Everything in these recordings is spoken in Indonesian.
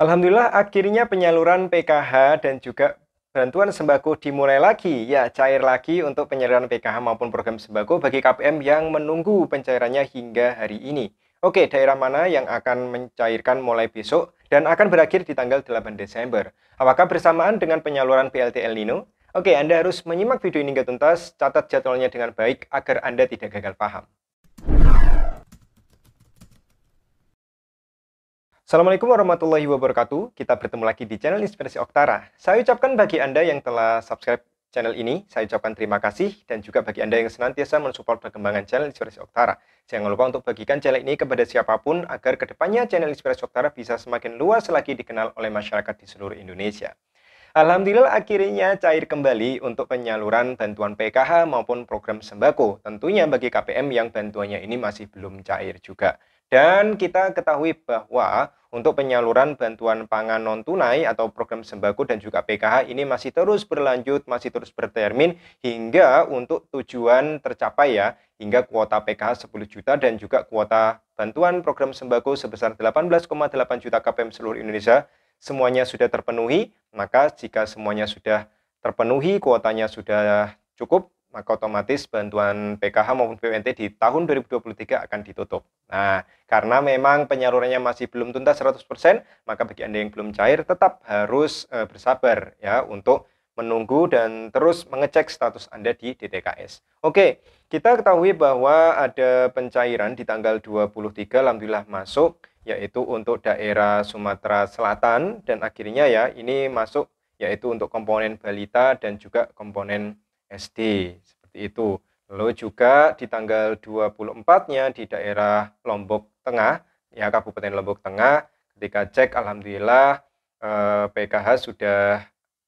Alhamdulillah akhirnya penyaluran PKH dan juga bantuan sembako dimulai lagi, ya cair lagi untuk penyaluran PKH maupun program sembako bagi KPM yang menunggu pencairannya hingga hari ini. Oke, daerah mana yang akan mencairkan mulai besok dan akan berakhir di tanggal 8 Desember? Apakah bersamaan dengan penyaluran PLT El Nino? Oke, Anda harus menyimak video ini hingga tuntas, catat jadwalnya dengan baik agar Anda tidak gagal paham. Assalamualaikum warahmatullahi wabarakatuh. Kita bertemu lagi di channel Inspirasi Oktara. Saya ucapkan bagi Anda yang telah subscribe channel ini, saya ucapkan terima kasih dan juga bagi Anda yang senantiasa mensupport perkembangan channel Inspirasi Oktara. Jangan lupa untuk bagikan channel ini kepada siapapun agar kedepannya channel Inspirasi Oktara bisa semakin luas lagi dikenal oleh masyarakat di seluruh Indonesia. Alhamdulillah akhirnya cair kembali untuk penyaluran bantuan PKH maupun program sembako. Tentunya bagi KPM yang bantuannya ini masih belum cair juga. Dan kita ketahui bahwa untuk penyaluran bantuan pangan non tunai atau program sembako dan juga PKH ini masih terus berlanjut, masih terus bertermin hingga untuk tujuan tercapai ya, hingga kuota PKH 10 juta dan juga kuota bantuan program sembako sebesar 18,8 juta KPM seluruh Indonesia semuanya sudah terpenuhi, maka jika semuanya sudah terpenuhi, kuotanya sudah cukup, maka otomatis bantuan PKH maupun PWNT di tahun 2023 akan ditutup. Nah, karena memang penyalurannya masih belum tuntas 100%, maka bagi Anda yang belum cair tetap harus e, bersabar ya untuk menunggu dan terus mengecek status Anda di DTKS. Oke, kita ketahui bahwa ada pencairan di tanggal 23 alhamdulillah masuk yaitu untuk daerah Sumatera Selatan dan akhirnya ya ini masuk yaitu untuk komponen balita dan juga komponen SD seperti itu. Lalu juga di tanggal 24-nya di daerah Lombok Tengah, ya Kabupaten Lombok Tengah, ketika cek alhamdulillah eh, PKH sudah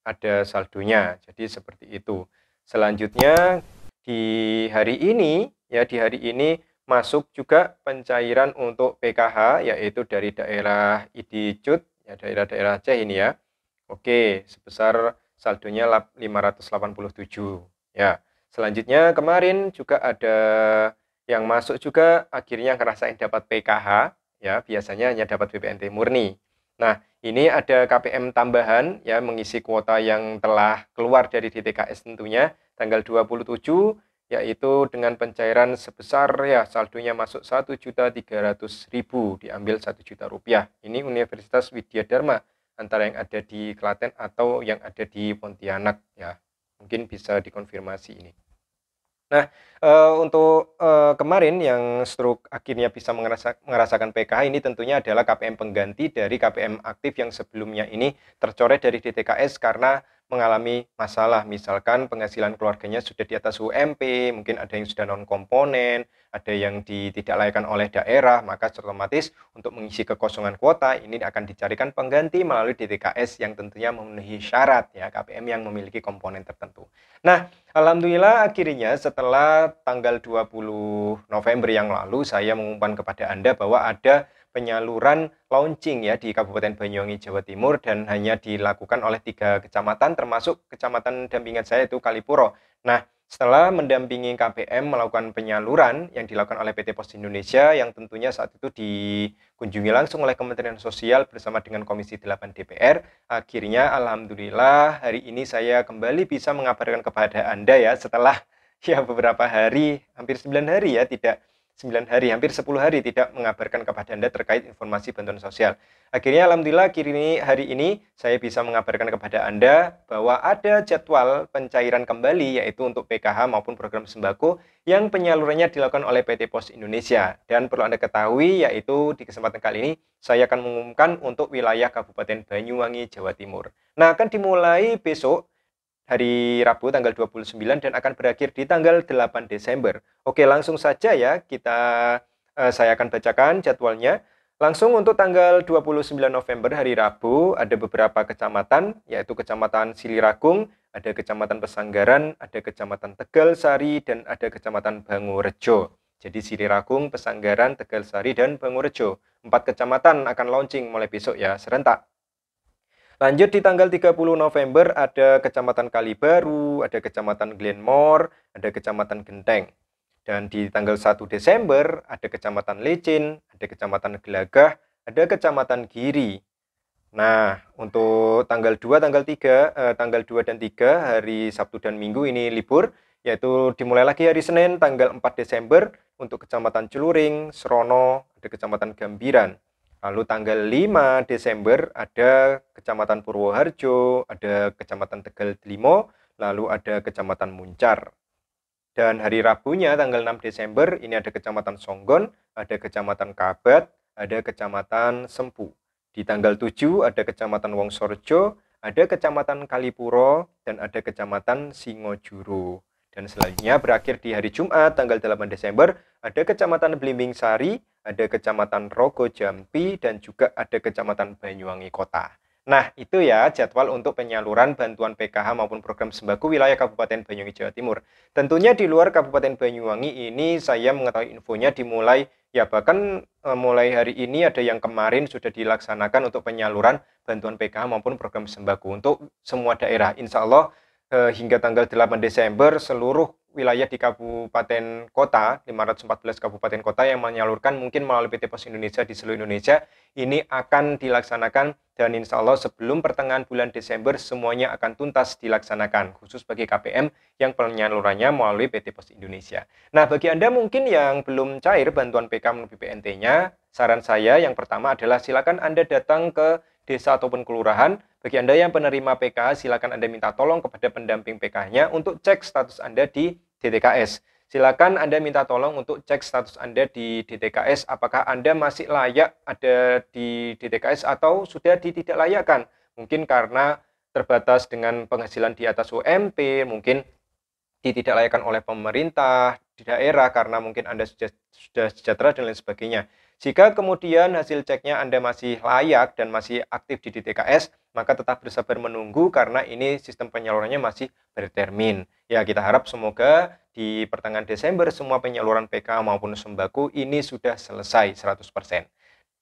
ada saldonya. Jadi seperti itu. Selanjutnya di hari ini ya di hari ini masuk juga pencairan untuk PKH yaitu dari daerah Idicut ya daerah-daerah Aceh ini ya. Oke, sebesar saldonya 587. Ya, selanjutnya kemarin juga ada yang masuk juga akhirnya ngerasain dapat PKH, ya biasanya hanya dapat BPNT murni. Nah, ini ada KPM tambahan ya mengisi kuota yang telah keluar dari DTKS tentunya tanggal 27 yaitu dengan pencairan sebesar ya saldonya masuk 1.300.000 diambil 1 juta rupiah. Ini Universitas Widya Dharma antara yang ada di Klaten atau yang ada di Pontianak ya mungkin bisa dikonfirmasi ini. Nah, e, untuk e, kemarin yang stroke akhirnya bisa mengerasa, merasakan PKH ini tentunya adalah KPM pengganti dari KPM aktif yang sebelumnya ini tercoret dari DTKS karena mengalami masalah. Misalkan penghasilan keluarganya sudah di atas UMP, mungkin ada yang sudah non komponen, ada yang tidak layakkan oleh daerah, maka otomatis untuk mengisi kekosongan kuota ini akan dicarikan pengganti melalui DTKS yang tentunya memenuhi syarat ya KPM yang memiliki komponen tertentu. Nah, alhamdulillah akhirnya setelah tanggal 20 November yang lalu saya mengumumkan kepada Anda bahwa ada penyaluran launching ya di Kabupaten Banyuwangi Jawa Timur dan hanya dilakukan oleh tiga kecamatan termasuk kecamatan dampingan saya itu Kalipuro. Nah setelah mendampingi KPM melakukan penyaluran yang dilakukan oleh PT Pos Indonesia yang tentunya saat itu dikunjungi langsung oleh Kementerian Sosial bersama dengan Komisi 8 DPR. Akhirnya alhamdulillah hari ini saya kembali bisa mengabarkan kepada Anda ya setelah ya beberapa hari, hampir 9 hari ya tidak 9 hari, hampir 10 hari tidak mengabarkan kepada Anda terkait informasi bantuan sosial. Akhirnya alhamdulillah kini hari ini saya bisa mengabarkan kepada Anda bahwa ada jadwal pencairan kembali yaitu untuk PKH maupun program sembako yang penyalurannya dilakukan oleh PT Pos Indonesia. Dan perlu Anda ketahui yaitu di kesempatan kali ini saya akan mengumumkan untuk wilayah Kabupaten Banyuwangi, Jawa Timur. Nah, akan dimulai besok hari Rabu tanggal 29 dan akan berakhir di tanggal 8 Desember. Oke, langsung saja ya kita eh, saya akan bacakan jadwalnya. Langsung untuk tanggal 29 November hari Rabu ada beberapa kecamatan yaitu Kecamatan Siliragung, ada Kecamatan Pesanggaran, ada Kecamatan Tegal Sari dan ada Kecamatan Bangurejo. Jadi Siliragung, Pesanggaran, Tegal Sari dan Bangurejo. Empat kecamatan akan launching mulai besok ya serentak. Lanjut di tanggal 30 November ada Kecamatan Kalibaru, ada Kecamatan Glenmore, ada Kecamatan Genteng. Dan di tanggal 1 Desember ada Kecamatan Lecin, ada Kecamatan Gelagah, ada Kecamatan Giri. Nah, untuk tanggal 2, tanggal 3, eh, tanggal 2 dan 3 hari Sabtu dan Minggu ini libur, yaitu dimulai lagi hari Senin tanggal 4 Desember untuk Kecamatan Celuring, Serono, ada Kecamatan Gambiran. Lalu tanggal 5 Desember ada Kecamatan Purwoharjo, ada Kecamatan Tegal Delimo, lalu ada Kecamatan Muncar. Dan hari Rabunya tanggal 6 Desember ini ada Kecamatan Songgon, ada Kecamatan Kabat, ada Kecamatan Sempu. Di tanggal 7 ada Kecamatan Wongsorjo, ada Kecamatan Kalipuro, dan ada Kecamatan Singojuru. Dan selanjutnya berakhir di hari Jumat tanggal 8 Desember ada Kecamatan Blimbing Sari, ada Kecamatan Rogo Jampi, dan juga ada Kecamatan Banyuwangi Kota. Nah, itu ya jadwal untuk penyaluran bantuan PKH maupun program sembako wilayah Kabupaten Banyuwangi Jawa Timur. Tentunya di luar Kabupaten Banyuwangi ini saya mengetahui infonya dimulai ya bahkan eh, mulai hari ini ada yang kemarin sudah dilaksanakan untuk penyaluran bantuan PKH maupun program sembako untuk semua daerah. Insya Allah eh, hingga tanggal 8 Desember seluruh wilayah di kabupaten kota, 514 kabupaten kota yang menyalurkan mungkin melalui PT Pos Indonesia di seluruh Indonesia, ini akan dilaksanakan dan insya Allah sebelum pertengahan bulan Desember semuanya akan tuntas dilaksanakan, khusus bagi KPM yang penyalurannya melalui PT Pos Indonesia. Nah, bagi Anda mungkin yang belum cair bantuan PK menuju BNT-nya, saran saya yang pertama adalah silakan Anda datang ke desa ataupun kelurahan, bagi Anda yang penerima PKH, silakan Anda minta tolong kepada pendamping PK-nya untuk cek status Anda di DTKS. Silakan Anda minta tolong untuk cek status Anda di DTKS apakah Anda masih layak ada di DTKS atau sudah ditidaklayakan. Mungkin karena terbatas dengan penghasilan di atas UMP, mungkin ditidaklayakan oleh pemerintah di daerah karena mungkin Anda sudah sejahtera dan lain sebagainya. Jika kemudian hasil ceknya Anda masih layak dan masih aktif di DTKS, maka tetap bersabar menunggu karena ini sistem penyalurannya masih bertermin. Ya, kita harap semoga di pertengahan Desember semua penyaluran PK maupun sembako ini sudah selesai 100%.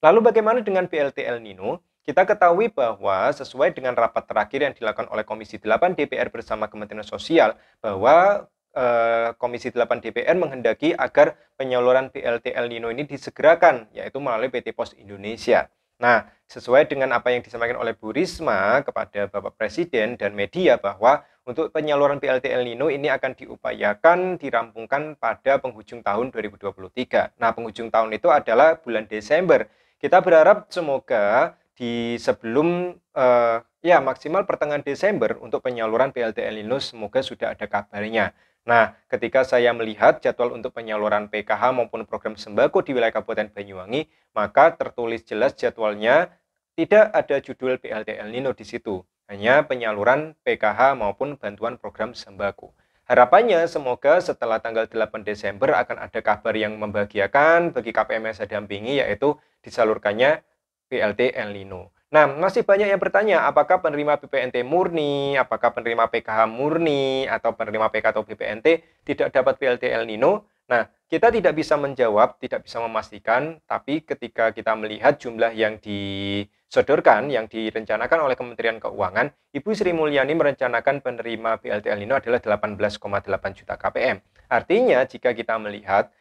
Lalu bagaimana dengan BLT El Nino? Kita ketahui bahwa sesuai dengan rapat terakhir yang dilakukan oleh Komisi 8 DPR bersama Kementerian Sosial bahwa Eh, Komisi 8 DPR menghendaki agar penyaluran BLT El Nino ini disegerakan, yaitu melalui PT Pos Indonesia. Nah, sesuai dengan apa yang disampaikan oleh Bu Risma kepada Bapak Presiden dan media bahwa untuk penyaluran BLT El Nino ini akan diupayakan dirampungkan pada penghujung tahun 2023. Nah, penghujung tahun itu adalah bulan Desember. Kita berharap semoga di sebelum uh, ya maksimal pertengahan Desember untuk penyaluran BLT El Nino semoga sudah ada kabarnya. Nah, ketika saya melihat jadwal untuk penyaluran PKH maupun program sembako di wilayah Kabupaten Banyuwangi, maka tertulis jelas jadwalnya tidak ada judul PLT El Nino di situ, hanya penyaluran PKH maupun bantuan program sembako. Harapannya semoga setelah tanggal 8 Desember akan ada kabar yang membahagiakan bagi KPM yang saya dampingi yaitu disalurkannya PLT El Nino. Nah, masih banyak yang bertanya apakah penerima BPNT murni, apakah penerima PKH murni, atau penerima PK atau BPNT tidak dapat PLT El Nino. Nah, kita tidak bisa menjawab, tidak bisa memastikan, tapi ketika kita melihat jumlah yang disodorkan, yang direncanakan oleh Kementerian Keuangan, Ibu Sri Mulyani merencanakan penerima BLT El Nino adalah 18,8 juta KPM. Artinya, jika kita melihat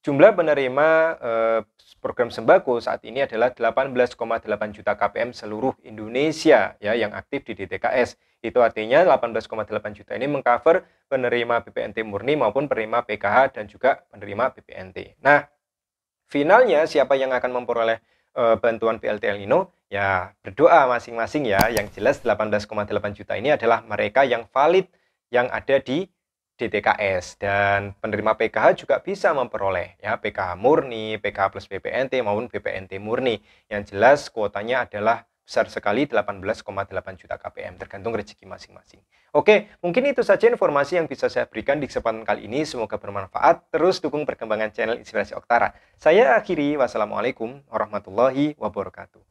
Jumlah penerima eh, program sembako saat ini adalah 18,8 juta KPM seluruh Indonesia ya yang aktif di DTKS. Itu artinya 18,8 juta ini mengcover penerima BPNT murni maupun penerima PKH dan juga penerima BPNT. Nah, finalnya siapa yang akan memperoleh eh, bantuan BLT El Nino? Ya, berdoa masing-masing ya. Yang jelas 18,8 juta ini adalah mereka yang valid yang ada di DTKS dan penerima PKH juga bisa memperoleh ya PKH murni, PKH plus BPNT maupun BPNT murni. Yang jelas kuotanya adalah besar sekali 18,8 juta KPM tergantung rezeki masing-masing. Oke, mungkin itu saja informasi yang bisa saya berikan di kesempatan kali ini. Semoga bermanfaat. Terus dukung perkembangan channel Inspirasi Oktara. Saya akhiri. Wassalamualaikum warahmatullahi wabarakatuh.